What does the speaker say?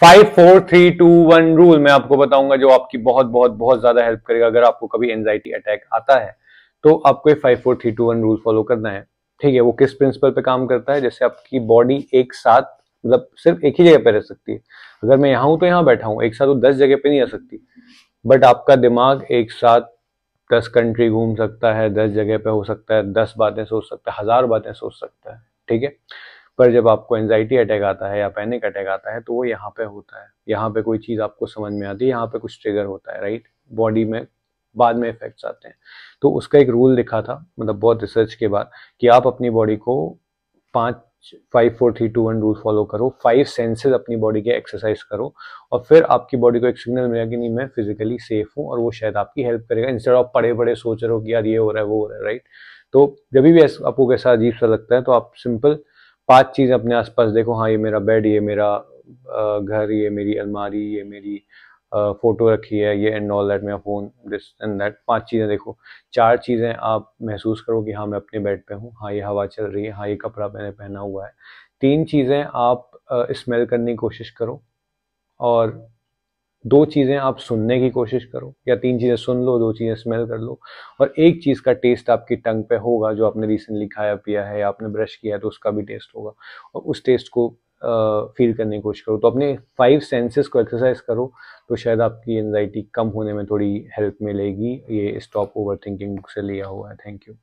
five four three two one rule मैं आपको बताऊंगा जो आपकी बहुत बहुत बहुत ज्यादा हेल्प करेगा अगर आपको कभी एनजाइटी अटैक आता है तो आपको five four three two one rule follow करना है ठीक है वो किस प्रिंसिपल पे काम करता है जैसे आपकी बॉडी एक साथ मतलब सिर्फ एक ही जगह पे रह सकती है अगर मैं यहाँ हूँ तो यहाँ बैठा हूँ एक साथ वो तो दस जगह पे नहीं रह सकती बट आपका दिमाग एक साथ दस कंट्री घूम सकता है दस जगह पे हो सकता है दस बातें सोच सकता है हजार बातें सोच सकता है ठीक है पर जब आपको एनजाइटी अटैक आता है या पैनिक अटैक आता है तो वो यहाँ पे होता है यहाँ पे कोई चीज़ आपको समझ में आती है यहाँ पे कुछ ट्रिगर होता है राइट बॉडी में बाद में इफेक्ट्स आते हैं तो उसका एक रूल लिखा था मतलब बहुत रिसर्च के बाद कि आप अपनी बॉडी को पाँच five four three two one rule follow करो फाइव सेंसेस अपनी बॉडी के एक्सरसाइज करो और फिर आपकी बॉडी को एक सिग्नल मिलेगा कि नहीं मैं फिजिकली सेफ हूँ और वो शायद आपकी हेल्प करेगा इंस्टेड ऑफ पड़े बड़े सोच रहे हो कि यार ये हो रहा है वो हो रहा है राइट तो जब भी आपको कैसा अजीब सा लगता है तो आप सिंपल पांच चीज़ अपने आसपास देखो हाँ ये मेरा बेड ये मेरा घर ये मेरी अलमारी ये मेरी फ़ोटो रखी है ये एंड ऑल दैट मेरा फ़ोन दिस एंड दैट पांच चीज़ें देखो चार चीज़ें आप महसूस करो कि हाँ मैं अपने बेड पे हूँ हाँ ये हवा चल रही है हाँ ये कपड़ा मैंने पहना हुआ है तीन चीज़ें आप स्मेल करने की कोशिश करो और दो चीज़ें आप सुनने की कोशिश करो या तीन चीज़ें सुन लो दो चीज़ें स्मेल कर लो और एक चीज़ का टेस्ट आपकी टंग पे होगा जो आपने रिसेंटली खाया पिया है या आपने ब्रश किया है तो उसका भी टेस्ट होगा और उस टेस्ट को फील uh, करने की कोशिश करो तो अपने फाइव सेंसेस को एक्सरसाइज करो तो शायद आपकी एनजाइटी कम होने में थोड़ी हेल्प मिलेगी ये स्टॉप ओवर थिंकिंग बुक से लिया हुआ है थैंक यू